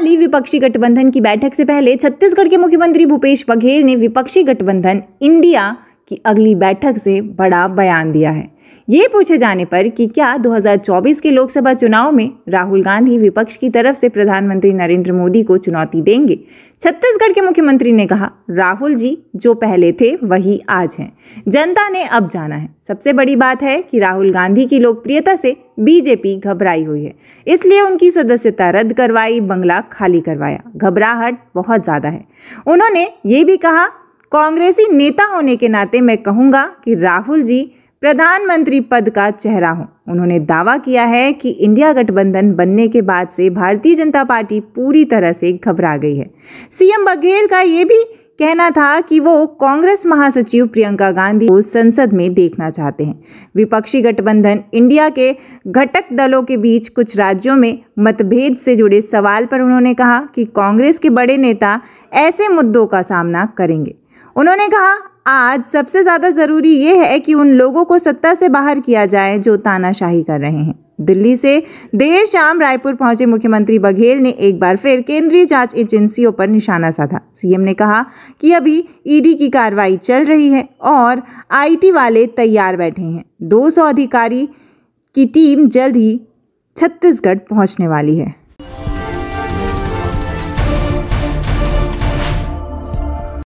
वाली विपक्षी गठबंधन की बैठक से पहले छत्तीसगढ़ के मुख्यमंत्री भूपेश बघेल ने विपक्षी गठबंधन इंडिया की अगली बैठक से बड़ा बयान दिया है ये पूछे जाने पर कि क्या 2024 के लोकसभा चुनाव में राहुल गांधी विपक्ष की तरफ से प्रधानमंत्री नरेंद्र मोदी को चुनौती देंगे छत्तीसगढ़ के मुख्यमंत्री ने कहा राहुल जी जो पहले थे वही आज हैं जनता ने अब जाना है सबसे बड़ी बात है कि राहुल गांधी की लोकप्रियता से बीजेपी घबराई हुई है इसलिए उनकी सदस्यता रद्द करवाई बंगला खाली करवाया घबराहट बहुत ज़्यादा है उन्होंने ये भी कहा कांग्रेसी नेता होने के नाते मैं कहूँगा कि राहुल जी प्रधानमंत्री पद का चेहरा हूं उन्होंने दावा किया है कि इंडिया गठबंधन बनने के बाद से भारतीय जनता पार्टी पूरी तरह से घबरा गई है सीएम बघेल का ये भी कहना था कि वो कांग्रेस महासचिव प्रियंका गांधी को संसद में देखना चाहते हैं विपक्षी गठबंधन इंडिया के घटक दलों के बीच कुछ राज्यों में मतभेद से जुड़े सवाल पर उन्होंने कहा कि कांग्रेस के बड़े नेता ऐसे मुद्दों का सामना करेंगे उन्होंने कहा आज सबसे ज़्यादा ज़रूरी ये है कि उन लोगों को सत्ता से बाहर किया जाए जो तानाशाही कर रहे हैं दिल्ली से देर शाम रायपुर पहुंचे मुख्यमंत्री बघेल ने एक बार फिर केंद्रीय जांच एजेंसियों पर निशाना साधा सीएम ने कहा कि अभी ईडी की कार्रवाई चल रही है और आईटी वाले तैयार बैठे हैं 200 अधिकारी की टीम जल्द ही छत्तीसगढ़ पहुंचने वाली है